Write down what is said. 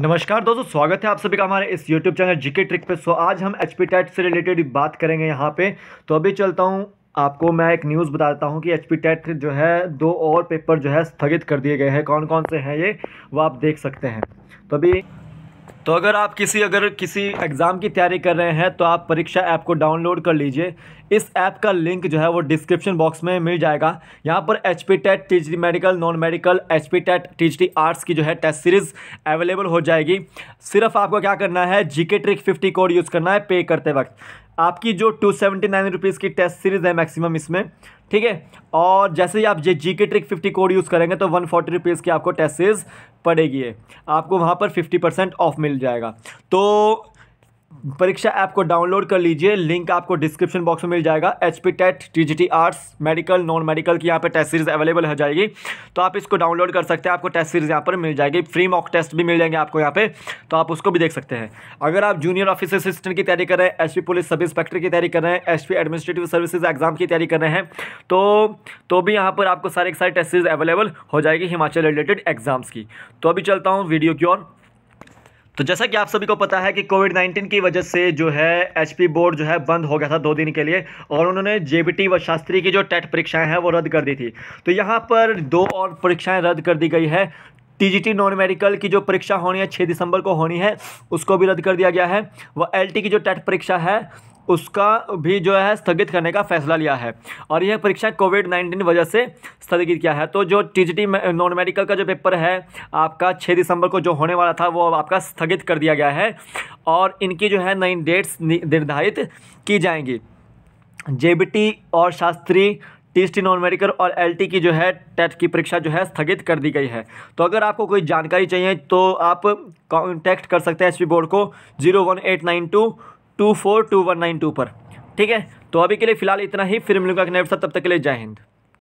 नमस्कार दोस्तों स्वागत है आप सभी का हमारे इस यूट्यूब चैनल जीके ट्रिक पे सो आज हम एच पी टैट से रिलेटेड बात करेंगे यहाँ पे तो अभी चलता हूँ आपको मैं एक न्यूज़ बताता हूँ कि एच पी टैट जो है दो और पेपर जो है स्थगित कर दिए गए हैं कौन कौन से हैं ये वो आप देख सकते हैं तो अभी तो अगर आप किसी अगर किसी एग्ज़ाम की तैयारी कर रहे हैं तो आप परीक्षा ऐप को डाउनलोड कर लीजिए इस ऐप का लिंक जो है वो डिस्क्रिप्शन बॉक्स में मिल जाएगा यहाँ पर H P TET T G medical non medical H P TET T G arts की जो है टेस्ट सीरीज़ अवेलेबल हो जाएगी सिर्फ आपको क्या करना है जी के ट्रिक फिफ्टी कोड यूज़ करना है पे करते वक्त आपकी जो टू सेवेंटी नाइन रुपीज़ की टेस्ट सीरीज़ है मैक्सिमम इसमें ठीक है और जैसे ही आप जे जी के ट्रिक फिफ्टी कोड यूज़ करेंगे तो वन फोर्टी रुपीज़ की आपको टेस्ट सीरीज़ पड़ेगी है आपको वहाँ पर फिफ्टी परसेंट ऑफ मिल जाएगा तो परीक्षा ऐप को डाउनलोड कर लीजिए लिंक आपको डिस्क्रिप्शन बॉक्स में मिल जाएगा H P TET T G T arts medical non medical की यहाँ पर टेस्ट सीरीज अवेलेबल हो जाएगी तो आप इसको डाउनलोड कर सकते हैं आपको टेस्ट सीरीज यहाँ पर मिल जाएगी फ्री मॉक टेस्ट भी मिल जाएंगे आपको यहाँ पे तो आप उसको भी देख सकते हैं अगर आप जूनियर ऑफिसर असिस्टेंट की तैयारी कर रहे हैं एस पुलिस सब इंस्पेक्टर की तैयारी कर रहे हैं एस एडमिनिस्ट्रेटिव सर्विसेज एग्जाम की तैयारी कर रहे हैं तो तो भी यहाँ पर आपको सारे के सारे टेस्ट सीरीज अवेलेबल हो जाएगी हिमाचल रिलेटेड एग्जाम्स की तो अभी चलता हूँ वीडियो की ओर तो जैसा कि आप सभी को पता है कि कोविड 19 की वजह से जो है एचपी बोर्ड जो है बंद हो गया था दो दिन के लिए और उन्होंने जेबीटी व शास्त्री की जो टेट परीक्षाएं हैं वो रद्द कर दी थी तो यहाँ पर दो और परीक्षाएं रद्द कर दी गई है टीजीटी नॉन मेडिकल की जो परीक्षा होनी है छः दिसंबर को होनी है उसको भी रद्द कर दिया गया है वह एलटी की जो टेट परीक्षा है उसका भी जो है स्थगित करने का फैसला लिया है और यह परीक्षा कोविड नाइन्टीन वजह से स्थगित किया है तो जो टी नॉन मेडिकल का जो पेपर है आपका छः दिसंबर को जो होने वाला था वो आपका स्थगित कर दिया गया है और इनकी जो है नई डेट्स निर्धारित की जाएंगी जे और शास्त्री टी नॉन मेडिकल और एल की जो है टेट की परीक्षा जो है स्थगित कर दी गई है तो अगर आपको कोई जानकारी चाहिए तो आप कॉन्टैक्ट कर सकते हैं एस बोर्ड को zero one eight nine two two four two one nine two पर ठीक है तो अभी के लिए फिलहाल इतना ही फिर मिलूंगा नेक्स्ट तब तक के लिए जय हिंद